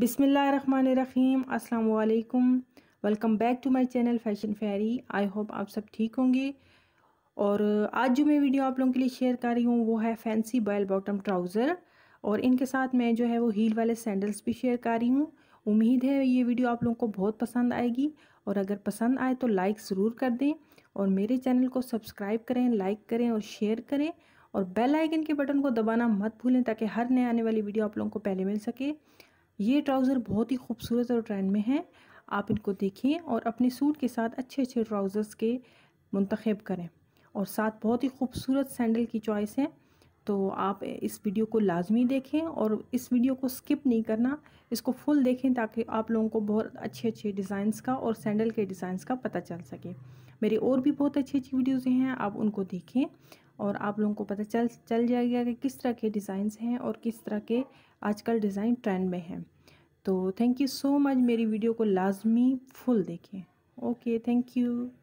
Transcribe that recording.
बिसमीम् अल्लाम welcome back to my channel Fashion Fairy I hope आप सब ठीक होंगे और आज जो मैं वीडियो आप लोगों के लिए शेयर कर रही हूँ वो है फैंसी बैल बॉटम ट्राउज़र और इनके साथ मैं जो है वो हील वाले सैंडल्स भी शेयर कर रही हूँ उम्मीद है ये वीडियो आप लोगों को बहुत पसंद आएगी और अगर पसंद आए तो लाइक ज़रूर कर दें और मेरे चैनल को सब्सक्राइब करें लाइक करें और शेयर करें और बेल आइकन के बटन को दबाना मत भूलें ताकि हर नए आने वाली वीडियो आप लोगों को पहले मिल सके ये ट्राउज़र बहुत ही खूबसूरत और ट्रेंड में है आप इनको देखें और अपने सूट के साथ अच्छे अच्छे ट्राउज़र्स के मंतखब करें और साथ बहुत ही खूबसूरत सैंडल की चॉइस है तो आप इस वीडियो को लाजमी देखें और इस वीडियो को स्किप नहीं करना इसको फुल देखें ताकि आप लोगों को बहुत अच्छे अच्छे डिज़ाइंस का और सैंडल के डिज़ाइंस का पता चल सके मेरी और भी बहुत अच्छी अच्छी वीडियोज़ हैं आप उनको देखें और आप लोगों को पता चल चल जाएगा कि किस तरह के डिज़ाइंस हैं और किस तरह के आजकल डिज़ाइन ट्रेंड में हैं तो थैंक यू सो मच मेरी वीडियो को लाजमी फुल देखें ओके थैंक यू